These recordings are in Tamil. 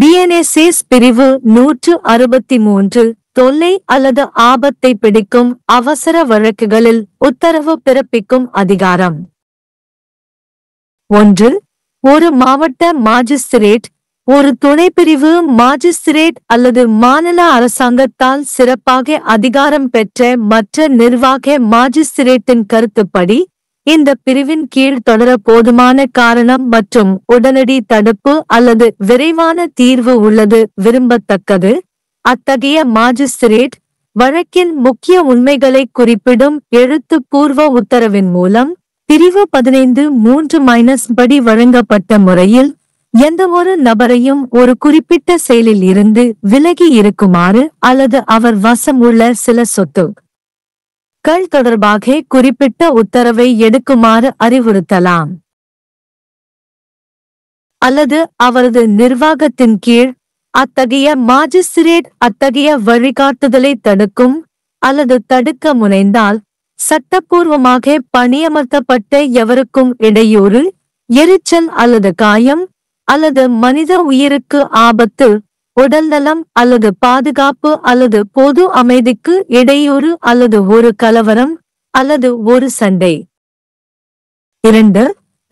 பிஎன்எஸ்எஸ் பிரிவு நூற்று அறுபத்தி மூன்று தொல்லை அல்லது ஆபத்தை பிடிக்கும் அவசர வழக்குகளில் உத்தரவு பிறப்பிக்கும் அதிகாரம் ஒன்று ஒரு மாவட்ட மாஜிஸ்திரேட் ஒரு துணை பிரிவு மாஜிஸ்திரேட் அல்லது மாநில அரசாங்கத்தால் சிறப்பாக அதிகாரம் பெற்ற மற்ற நிர்வாக மாஜிஸ்திரேட்டின் கருத்துப்படி இந்த பிரிவின் கீழ் தொடர போதுமான காரணம் மற்றும் உடனடி தடுப்பு அல்லது விரைவான தீர்வு உள்ளது விரும்பத்தக்கது அத்தகைய மாஜிஸ்திரேட் வழக்கின் முக்கிய உண்மைகளை குறிப்பிடும் எழுத்துப்பூர்வ உத்தரவின் மூலம் பிரிவு பதினைந்து மூன்று மைனஸ் படி வழங்கப்பட்ட முறையில் எந்த ஒரு நபரையும் ஒரு குறிப்பிட்ட செயலில் இருந்து விலகி இருக்குமாறு அல்லது அவர் வசம் உள்ள சில சொத்து கள் தொடர்பாக குறிப்பிட்ட உத்தரவை எடுக்குமாறு அறிவுறுத்தலாம் அல்லது அவரது நிர்வாகத்தின் கீழ் அத்தகைய மாஜிஸ்திரேட் அத்தகைய வழிகாட்டுதலை தடுக்கும் அல்லது தடுக்க முனைந்தால் சட்டப்பூர்வமாக பணியமர்த்தப்பட்ட எவருக்கும் இடையூறு எரிச்சல் அல்லது காயம் அல்லது மனித உயிருக்கு ஆபத்து உடல்நலம் அல்லது பாதுகாப்பு அல்லது பொது அமைதிக்கு இடையூறு அல்லது ஒரு கலவரம் அல்லது ஒரு சண்டை இரண்டு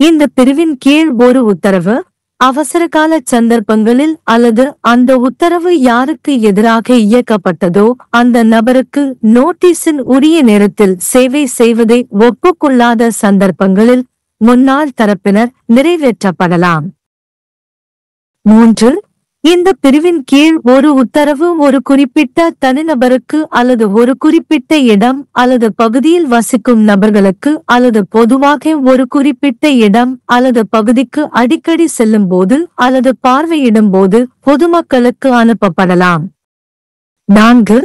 இந்த பிரிவின் கீழ் ஒரு உத்தரவு அவசரகால சந்தர்ப்பங்களில் அல்லது அந்த உத்தரவு யாருக்கு எதிராக இயக்கப்பட்டதோ அந்த நபருக்கு நோட்டீஸின் உரிய நேரத்தில் சேவை செய்வதை ஒப்புக்கொள்ளாத சந்தர்ப்பங்களில் முன்னாள் தரப்பினர் நிறைவேற்றப்படலாம் மூன்று இந்த பிரிவின் கீழ் ஒரு உத்தரவு ஒரு குறிப்பிட்ட தனிநபருக்கு அல்லது ஒரு குறிப்பிட்ட இடம் அல்லது பகுதியில் வசிக்கும் நபர்களுக்கு அல்லது பொதுவாக ஒரு குறிப்பிட்ட இடம் அல்லது பகுதிக்கு அடிக்கடி செல்லும் போது அல்லது பார்வையிடும் போது பொதுமக்களுக்கு அனுப்பப்படலாம் நான்கு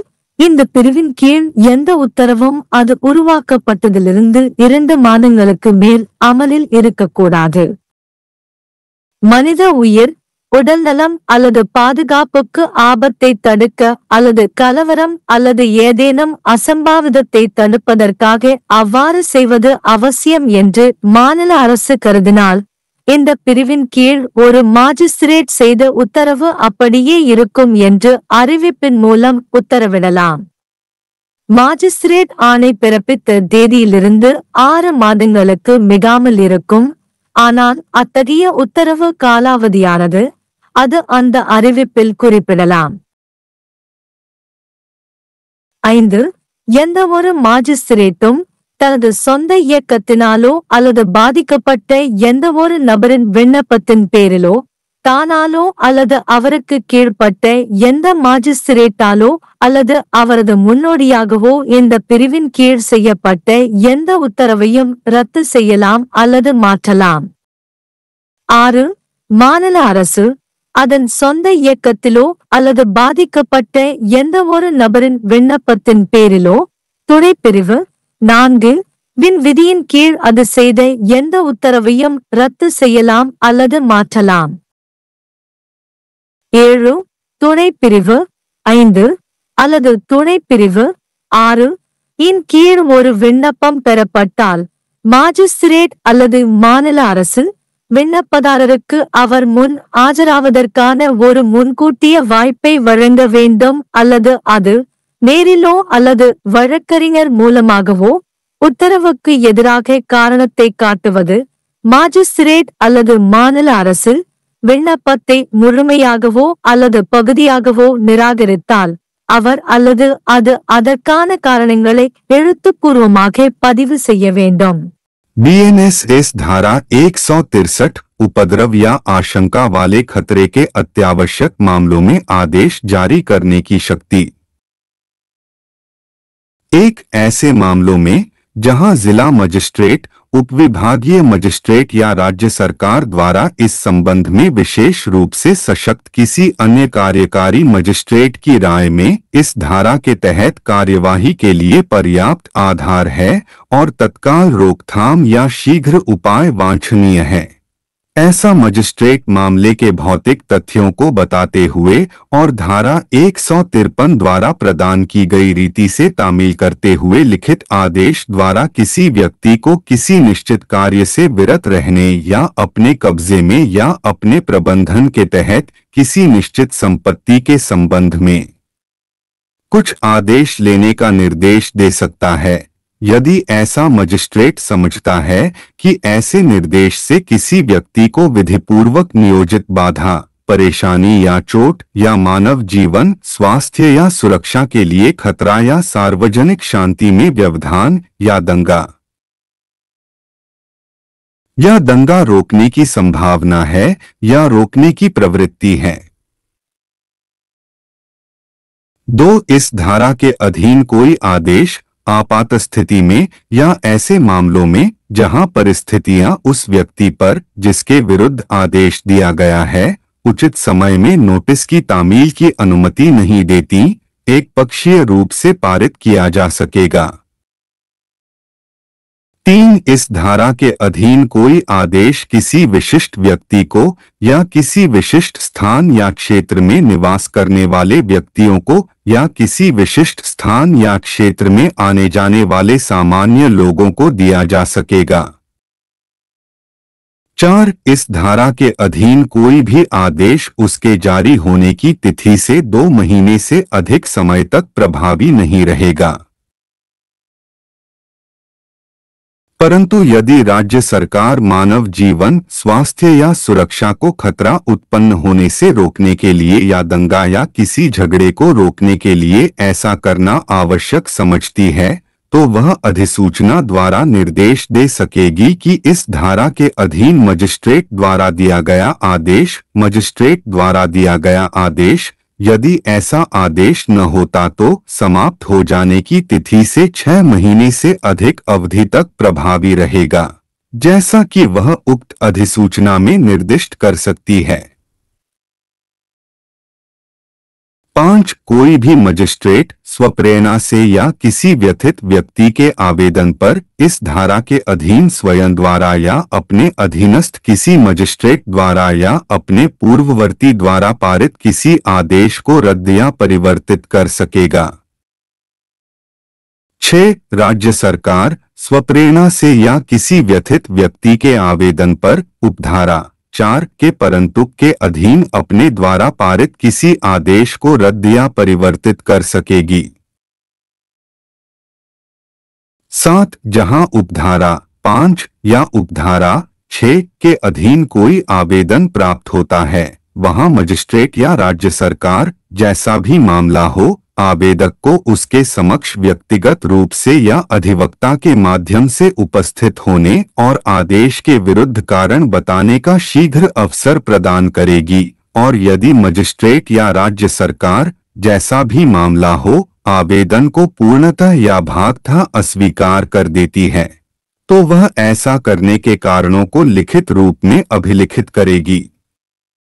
இந்த பிரிவின் கீழ் எந்த உத்தரவும் அது உருவாக்கப்பட்டதிலிருந்து இரண்டு மாதங்களுக்கு மேல் அமலில் இருக்கக்கூடாது மனித உயிர் உடல்நலம் அல்லது பாதுகாப்புக்கு ஆபத்தை தடுக்க அல்லது கலவரம் அல்லது ஏதேனும் அசம்பாவிதத்தை தடுப்பதற்காக அவ்வாறு செய்வது அவசியம் என்று மாநில அரசு கருதினால் இந்த பிரிவின் கீழ் ஒரு மாஜிஸ்திரேட் செய்த உத்தரவு அப்படியே இருக்கும் என்று அறிவிப்பின் மூலம் உத்தரவிடலாம் மாஜிஸ்திரேட் ஆணை பிறப்பித்த தேதியிலிருந்து ஆறு மாதங்களுக்கு மிகாமல் இருக்கும் ஆனால் அத்தகைய உத்தரவு காலாவதியானது அது அந்த அறிவிப்பில் குறிப்பிடலாம் ஐந்து எந்த ஒரு மாஜிஸ்திரேட்டும் தனது சொந்த இயக்கத்தினாலோ அல்லது பாதிக்கப்பட்ட எந்த ஒரு நபரின் விண்ணப்பத்தின் பேரிலோ தானாலோ அல்லது அவருக்கு கீழ்ப்பட்ட எந்த மாஜிஸ்திரேட்டாலோ அல்லது அவரது முன்னோடியாகவோ இந்த பிரிவின் கீழ் செய்யப்பட்ட எந்த உத்தரவையும் ரத்து செய்யலாம் அல்லது மாற்றலாம் ஆறு மாநில அரசு அதன் சொந்த இயக்கத்திலோ அல்லது பாதிக்கப்பட்ட எந்த ஒரு நபரின் விண்ணப்பத்தின் பேரிலோ துணை பிரிவு நான்கு வின் விதியின் கீழ் அது செய்த எந்த உத்தரவையும் ரத்து செய்யலாம் அல்லது மாற்றலாம் ஏழு துணை பிரிவு ஐந்து அல்லது துணை பிரிவு ஆறு இன் கீழ் ஒரு விண்ணப்பம் பெறப்பட்டால் மாஜிஸ்திரேட் அல்லது மாநில அரசு விண்ணப்பதாரருக்கு அவர் முன் ஆஜராவதற்கான ஒரு முன்கூட்டிய வாய்ப்பை வழங்க வேண்டும் அல்லது அது நேரிலோ அல்லது வழக்கறிஞர் மூலமாகவோ உத்தரவுக்கு எதிராக காரணத்தை காட்டுவது மாஜிஸ்திரேட் அல்லது மாநில அரசு விண்ணப்பத்தை முழுமையாகவோ அல்லது பகுதியாகவோ நிராகரித்தால் அவர் அல்லது அது அதற்கான காரணங்களை எழுத்துப்பூர்வமாக பதிவு செய்ய வேண்டும் बीएनएसएस धारा एक उपद्रव या आशंका वाले खतरे के अत्यावश्यक मामलों में आदेश जारी करने की शक्ति एक ऐसे मामलों में जहां जिला मजिस्ट्रेट उपविभागीय मजिस्ट्रेट या राज्य सरकार द्वारा इस संबंध में विशेष रूप से सशक्त किसी अन्य कार्यकारी मजिस्ट्रेट की राय में इस धारा के तहत कार्यवाही के लिए पर्याप्त आधार है और तत्काल रोकथाम या शीघ्र उपाय वांछनीय है ऐसा मजिस्ट्रेट मामले के भौतिक तथ्यों को बताते हुए और धारा एक द्वारा प्रदान की गई रीति से तामील करते हुए लिखित आदेश द्वारा किसी व्यक्ति को किसी निश्चित कार्य से विरत रहने या अपने कब्जे में या अपने प्रबंधन के तहत किसी निश्चित संपत्ति के संबंध में कुछ आदेश लेने का निर्देश दे सकता है यदि ऐसा मजिस्ट्रेट समझता है कि ऐसे निर्देश से किसी व्यक्ति को विधिपूर्वक नियोजित बाधा परेशानी या चोट या मानव जीवन स्वास्थ्य या सुरक्षा के लिए खतरा या सार्वजनिक शांति में व्यवधान या दंगा या दंगा रोकने की संभावना है या रोकने की प्रवृत्ति है दो इस धारा के अधीन कोई आदेश आपात स्थिति में या ऐसे मामलों में जहां परिस्थितियां उस व्यक्ति पर जिसके विरुद्ध आदेश दिया गया है उचित समय में नोटिस की तामील की अनुमति नहीं देती एक पक्षीय रूप से पारित किया जा सकेगा तीन इस धारा के अधीन कोई आदेश किसी विशिष्ट व्यक्ति को या किसी विशिष्ट स्थान या क्षेत्र में निवास करने वाले व्यक्तियों को या किसी विशिष्ट स्थान या क्षेत्र में आने जाने वाले सामान्य लोगों को दिया जा सकेगा चार इस धारा के अधीन कोई भी आदेश उसके जारी होने की तिथि से दो महीने से अधिक समय तक प्रभावी नहीं रहेगा परंतु यदि राज्य सरकार मानव जीवन स्वास्थ्य या सुरक्षा को खतरा उत्पन्न होने से रोकने के लिए या दंगा या किसी झगड़े को रोकने के लिए ऐसा करना आवश्यक समझती है तो वह अधिसूचना द्वारा निर्देश दे सकेगी कि इस धारा के अधीन मजिस्ट्रेट द्वारा दिया गया आदेश मजिस्ट्रेट द्वारा दिया गया आदेश यदि ऐसा आदेश न होता तो समाप्त हो जाने की तिथि से छह महीने से अधिक अवधि तक प्रभावी रहेगा जैसा कि वह उक्त अधिसूचना में निर्दिष्ट कर सकती है पांच कोई भी मजिस्ट्रेट स्वप्रेरणा से या किसी व्यथित व्यक्ति के आवेदन पर इस धारा के अधीन स्वयं द्वारा या अपने अधीनस्थ किसी मजिस्ट्रेट द्वारा या अपने पूर्ववर्ती द्वारा पारित किसी आदेश को रद्द या परिवर्तित कर सकेगा छ राज्य सरकार स्वप्रेरणा से या किसी व्यथित व्यक्ति के आवेदन पर उपधारा चार के परंतु के अधीन अपने द्वारा पारित किसी आदेश को रद्द या परिवर्तित कर सकेगी सात जहां उपधारा पांच या उपधारा छ के अधीन कोई आवेदन प्राप्त होता है वहां मजिस्ट्रेट या राज्य सरकार जैसा भी मामला हो आवेदक को उसके समक्ष व्यक्तिगत रूप से या अधिवक्ता के माध्यम से उपस्थित होने और आदेश के विरुद्ध कारण बताने का शीघ्र अवसर प्रदान करेगी और यदि मजिस्ट्रेट या राज्य सरकार जैसा भी मामला हो आवेदन को पूर्णतः या भागतः अस्वीकार कर देती है तो वह ऐसा करने के कारणों को लिखित रूप में अभिलिखित करेगी